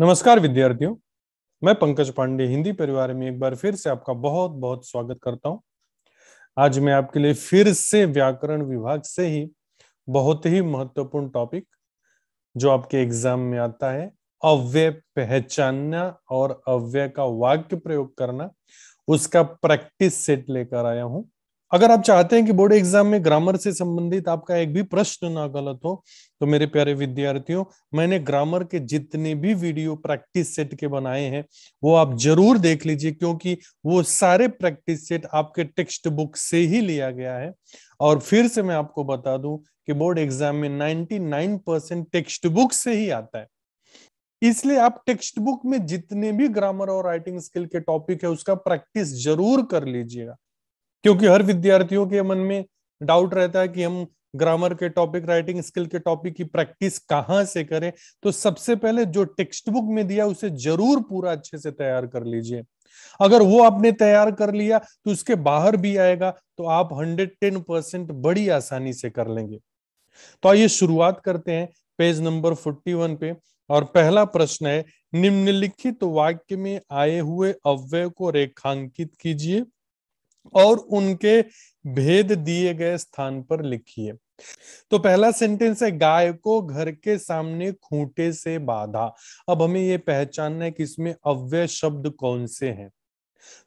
नमस्कार विद्यार्थियों मैं पंकज पांडे हिंदी परिवार में एक बार फिर से आपका बहुत बहुत स्वागत करता हूं आज मैं आपके लिए फिर से व्याकरण विभाग से ही बहुत ही महत्वपूर्ण टॉपिक जो आपके एग्जाम में आता है अव्यय पहचानना और अव्यय का वाक्य प्रयोग करना उसका प्रैक्टिस सेट लेकर आया हूं अगर आप चाहते हैं कि बोर्ड एग्जाम में ग्रामर से संबंधित आपका एक भी प्रश्न ना गलत हो तो मेरे प्यारे विद्यार्थियों मैंने ग्रामर के जितने भी वीडियो प्रैक्टिस सेट के बनाए हैं वो आप जरूर देख लीजिए क्योंकि वो सारे प्रैक्टिस सेट आपके टेक्स्ट बुक से ही लिया गया है और फिर से मैं आपको बता दूं कि बोर्ड एग्जाम में नाइनटी परसेंट टेक्स्ट बुक से ही आता है इसलिए आप टेक्स्ट बुक में जितने भी ग्रामर और राइटिंग स्किल के टॉपिक है उसका प्रैक्टिस जरूर कर लीजिएगा क्योंकि हर विद्यार्थियों के मन में डाउट रहता है कि हम ग्रामर के टॉपिक राइटिंग स्किल के टॉपिक की प्रैक्टिस कहाँ से करें तो सबसे पहले जो टेक्स्ट बुक में दिया उसे जरूर पूरा अच्छे से तैयार कर लीजिए अगर वो आपने तैयार कर लिया तो उसके बाहर भी आएगा तो आप हंड्रेड टेन परसेंट बड़ी आसानी से कर लेंगे तो आइए शुरुआत करते हैं पेज नंबर फोर्टी वन पे और पहला प्रश्न है निम्नलिखित वाक्य में आए हुए अव्यय को रेखांकित कीजिए और उनके भेद दिए गए स्थान पर लिखिए तो पहला सेंटेंस है गाय को घर के सामने खूंटे से बांधा अब हमें यह पहचानना है कि इसमें अव्यय शब्द कौन से हैं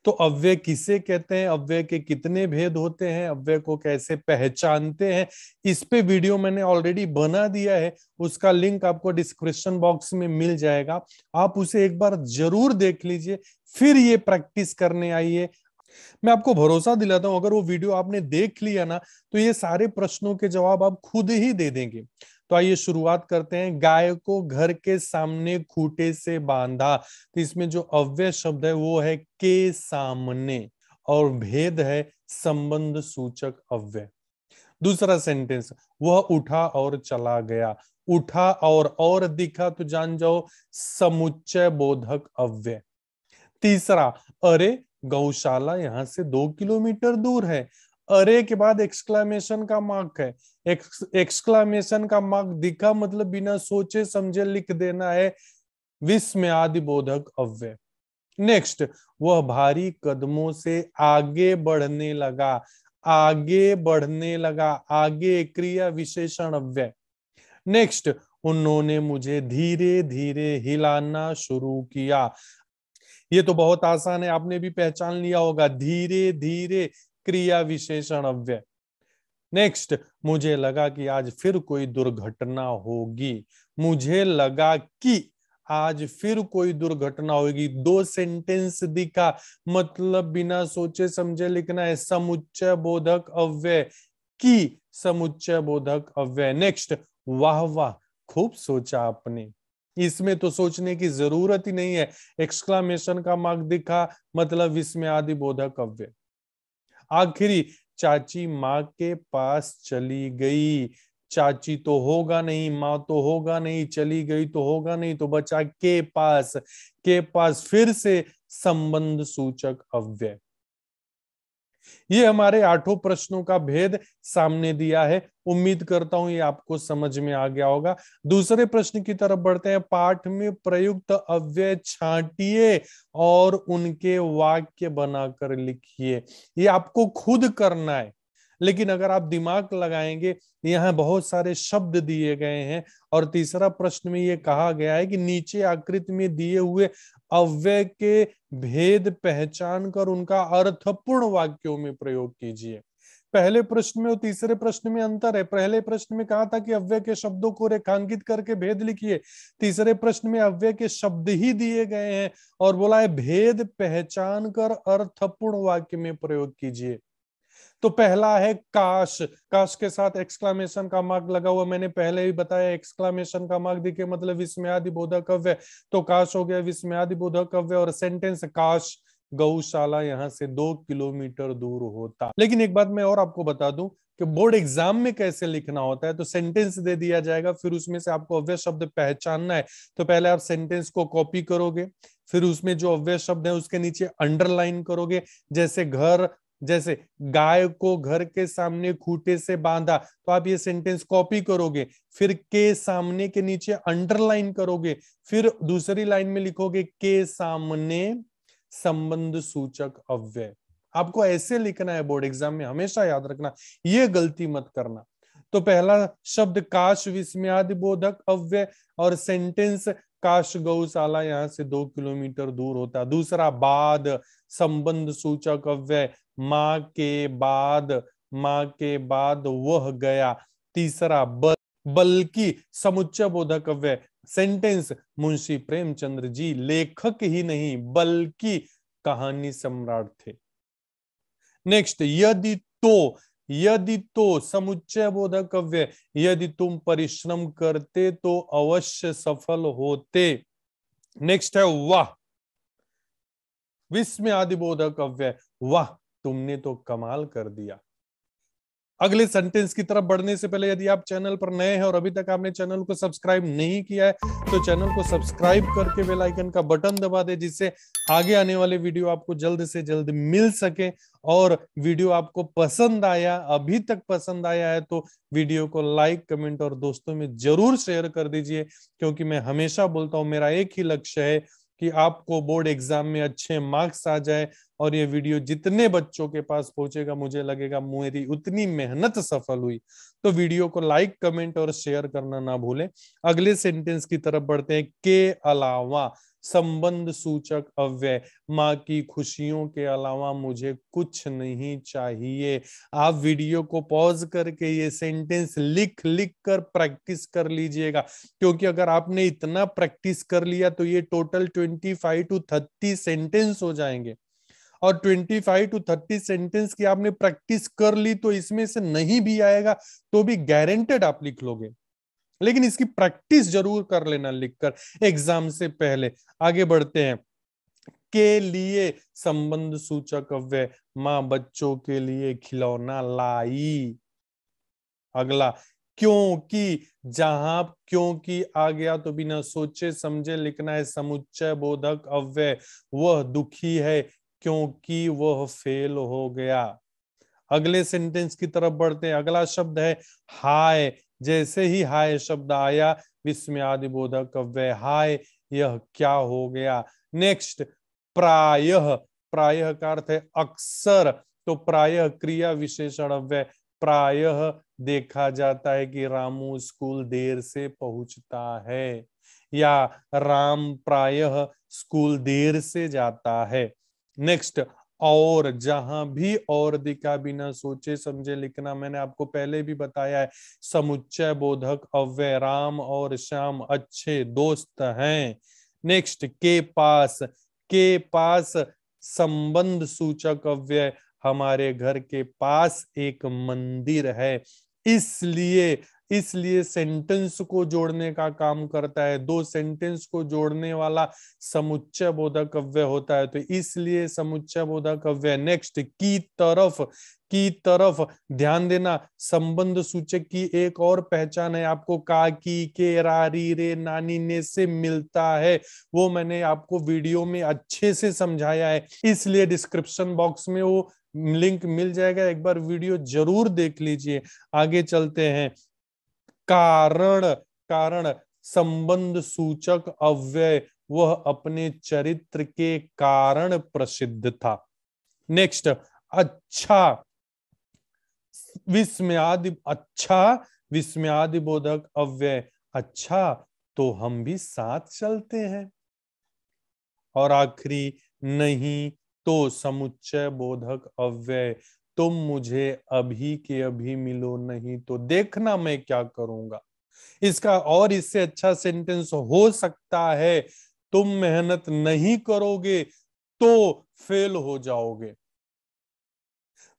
तो अव्यय किसे कहते हैं अव्यय के कितने भेद होते हैं अव्यय को कैसे पहचानते हैं इस पे वीडियो मैंने ऑलरेडी बना दिया है उसका लिंक आपको डिस्क्रिप्शन बॉक्स में मिल जाएगा आप उसे एक बार जरूर देख लीजिए फिर ये प्रैक्टिस करने आइए मैं आपको भरोसा दिलाता हूं अगर वो वीडियो आपने देख लिया ना तो ये सारे प्रश्नों के जवाब आप खुद ही दे देंगे तो आइए शुरुआत करते हैं गाय को घर के सामने खूटे से बांधा तो इसमें जो अव्यय शब्द है वो है के सामने और भेद है संबंध सूचक अव्यय दूसरा सेंटेंस वह उठा और चला गया उठा और और दिखा तो जान जाओ समुच्चय बोधक अव्यय तीसरा अरे गौशाला यहाँ से दो किलोमीटर दूर है अरे के बाद एक्सक्लामेशन का मार्क है एक्सक्लामेशन का मार्क दिखा मतलब बिना सोचे समझे लिख देना है विस्म आदि बोधक अव्यय नेक्स्ट वह भारी कदमों से आगे बढ़ने लगा आगे बढ़ने लगा आगे क्रिया विशेषण अव्यय नेक्स्ट उन्होंने मुझे धीरे धीरे हिलाना शुरू किया ये तो बहुत आसान है आपने भी पहचान लिया होगा धीरे धीरे क्रिया विशेषण अव्यय नेक्स्ट मुझे लगा कि आज फिर कोई दुर्घटना होगी मुझे लगा कि आज फिर कोई दुर्घटना होगी दो सेंटेंस दिखा मतलब बिना सोचे समझे लिखना है समुच्चय बोधक अव्यय की समुच्चय बोधक अव्यय नेक्स्ट वाह वाह खूब सोचा आपने इसमें तो सोचने की जरूरत ही नहीं है एक्सक्लामेशन का मार्ग दिखा मतलब इसमें आदि बोधक अव्य आखिरी चाची माँ के पास चली गई चाची तो होगा नहीं माँ तो होगा नहीं चली गई तो होगा नहीं तो बचा के पास के पास फिर से संबंध सूचक अव्यय ये हमारे आठों प्रश्नों का भेद सामने दिया है उम्मीद करता हूं ये आपको समझ में आ गया होगा दूसरे प्रश्न की तरफ बढ़ते हैं पाठ में प्रयुक्त अव्यय छाटिए और उनके वाक्य बनाकर लिखिए ये आपको खुद करना है लेकिन अगर आप दिमाग लगाएंगे यहाँ बहुत सारे शब्द दिए गए हैं और तीसरा प्रश्न में ये कहा गया है कि नीचे आकृति में दिए हुए अव्यय के भेद पहचान कर उनका अर्थपूर्ण वाक्यों में प्रयोग कीजिए पहले प्रश्न में और तीसरे प्रश्न में अंतर है पहले प्रश्न में कहा था कि अव्यय के शब्दों को रेखांकित करके भेद लिखिए तीसरे प्रश्न में अव्यय के शब्द ही दिए गए हैं और बोला है भेद पहचान कर अर्थपूर्ण वाक्य में प्रयोग कीजिए तो पहला है काश काश के साथ एक्सक्लामेशन का मार्ग लगा हुआ मैंने पहले ही बताया एक्सक्लामेशन का मार्ग देखिए मतलब विस्मयादि बोधक कव्य तो काश हो गया विस्मयादि बोधक कव्य और सेंटेंस काश गौशाला यहाँ से दो किलोमीटर दूर होता लेकिन एक बात मैं और आपको बता दूं कि बोर्ड एग्जाम में कैसे लिखना होता है तो सेंटेंस दे दिया जाएगा फिर उसमें से आपको अव्यय शब्द पहचानना है तो पहले आप सेंटेंस को कॉपी करोगे फिर उसमें जो अव्यय शब्द है उसके नीचे अंडरलाइन करोगे जैसे घर जैसे गाय को घर के सामने खूटे से बांधा तो आप ये सेंटेंस कॉपी करोगे फिर के सामने के नीचे अंडरलाइन करोगे फिर दूसरी लाइन में लिखोगे के सामने संबंध सूचक अव्यय आपको ऐसे लिखना है बोर्ड एग्जाम में हमेशा याद रखना ये गलती मत करना तो पहला शब्द काश विस्म्यादि बोधक अव्यय और सेंटेंस काश गौशाला यहाँ से दो किलोमीटर दूर होता दूसरा बाद संबंध सूचक अव्यय माँ के बाद माँ के बाद वह गया तीसरा बल बल्कि समुच्चय बोधक अव्यय सेंटेंस मुंशी प्रेमचंद्र जी लेखक ही नहीं बल्कि कहानी सम्राट थे नेक्स्ट यदि तो यदि तो समुच्चय बोधक कव्य यदि तुम परिश्रम करते तो अवश्य सफल होते नेक्स्ट है वाह विस्म आदि बोधक कव्य वाह तुमने तो कमाल कर दिया अगले सेंटेंस की तरफ बढ़ने से पहले यदि आप चैनल पर नए हैं और अभी तक आपने चैनल को सब्सक्राइब नहीं किया है तो चैनल को सब्सक्राइब करके बेल आइकन का बटन दबा दे जिससे आगे आने वाले वीडियो आपको जल्द से जल्द मिल सके और वीडियो आपको पसंद आया अभी तक पसंद आया है तो वीडियो को लाइक कमेंट और दोस्तों में जरूर शेयर कर दीजिए क्योंकि मैं हमेशा बोलता हूं मेरा एक ही लक्ष्य है कि आपको बोर्ड एग्जाम में अच्छे मार्क्स आ जाए और ये वीडियो जितने बच्चों के पास पहुंचेगा मुझे लगेगा मेरी उतनी मेहनत सफल हुई तो वीडियो को लाइक कमेंट और शेयर करना ना भूलें अगले सेंटेंस की तरफ बढ़ते हैं के अलावा संबंध सूचक अव्यय माँ की खुशियों के अलावा मुझे कुछ नहीं चाहिए आप वीडियो को पॉज करके ये सेंटेंस लिख लिख कर प्रैक्टिस कर लीजिएगा क्योंकि अगर आपने इतना प्रैक्टिस कर लिया तो ये total twenty five to thirty sentence हो जाएंगे और 25 टू 30 सेंटेंस की आपने प्रैक्टिस कर ली तो इसमें से नहीं भी आएगा तो भी गारंटेड आप लिख लोगे लेकिन इसकी प्रैक्टिस जरूर कर लेना लिखकर एग्जाम से पहले आगे बढ़ते हैं के लिए संबंध सूचक अव्यय माँ बच्चों के लिए खिलौना लाई अगला क्योंकि जहां क्योंकि आ गया तो बिना सोचे समझे लिखना है समुच्चय बोधक अव्यय वह दुखी है क्योंकि वह फेल हो गया अगले सेंटेंस की तरफ बढ़ते हैं अगला शब्द है हाय जैसे ही हाय शब्द आया आदि बोधक कव्य हाय यह क्या हो गया नेक्स्ट प्रायः प्रायः का अर्थ है अक्सर तो प्रायः क्रिया विशेषण अव्यय प्रायः देखा जाता है कि रामू स्कूल देर से पहुंचता है या राम प्रायः स्कूल देर से जाता है नेक्स्ट और जहां भी और दिखा बिना सोचे समझे लिखना मैंने आपको पहले भी बताया है समुच्चय बोधक अव्य राम और श्याम अच्छे दोस्त हैं नेक्स्ट के पास के पास संबंध सूचक अव्यय हमारे घर के पास एक मंदिर है इसलिए इसलिए सेंटेंस को जोड़ने का काम करता है दो सेंटेंस को जोड़ने वाला समुच्चय बोधक कव्य होता है तो इसलिए समुच्चय बोधक कव्य नेक्स्ट की तरफ की तरफ ध्यान देना संबंध सूचक की एक और पहचान है आपको का की के रारी रे नानी ने से मिलता है वो मैंने आपको वीडियो में अच्छे से समझाया है इसलिए डिस्क्रिप्शन बॉक्स में वो लिंक मिल जाएगा एक बार वीडियो जरूर देख लीजिए आगे चलते हैं कारण कारण संबंध सूचक अव्यय वह अपने चरित्र के कारण प्रसिद्ध था नेक्स्ट अच्छा विस्मयादि अच्छा विस्मयादि बोधक अव्यय अच्छा तो हम भी साथ चलते हैं और आखिरी नहीं तो समुच्चय बोधक अव्यय तुम मुझे अभी के अभी मिलो नहीं तो देखना मैं क्या करूंगा इसका और इससे अच्छा सेंटेंस हो सकता है तुम मेहनत नहीं करोगे तो फेल हो जाओगे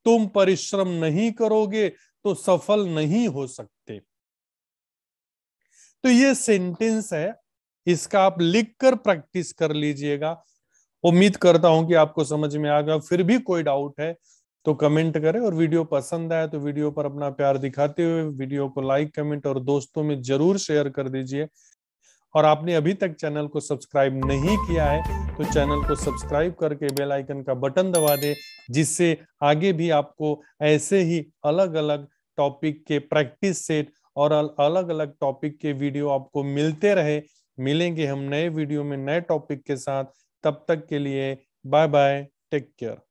तुम परिश्रम नहीं करोगे तो सफल नहीं हो सकते तो ये सेंटेंस है इसका आप लिख कर प्रैक्टिस कर लीजिएगा उम्मीद करता हूं कि आपको समझ में आ गया फिर भी कोई डाउट है तो कमेंट करें और वीडियो पसंद आए तो वीडियो पर अपना प्यार दिखाते हुए वीडियो को लाइक कमेंट और दोस्तों में जरूर शेयर कर दीजिए और आपने अभी तक चैनल को सब्सक्राइब नहीं किया है तो चैनल को सब्सक्राइब करके बेल आइकन का बटन दबा दे जिससे आगे भी आपको ऐसे ही अलग अलग टॉपिक के प्रैक्टिस सेट और अलग अलग टॉपिक के वीडियो आपको मिलते रहे मिलेंगे हम नए वीडियो में नए टॉपिक के साथ तब तक के लिए बाय बाय टेक केयर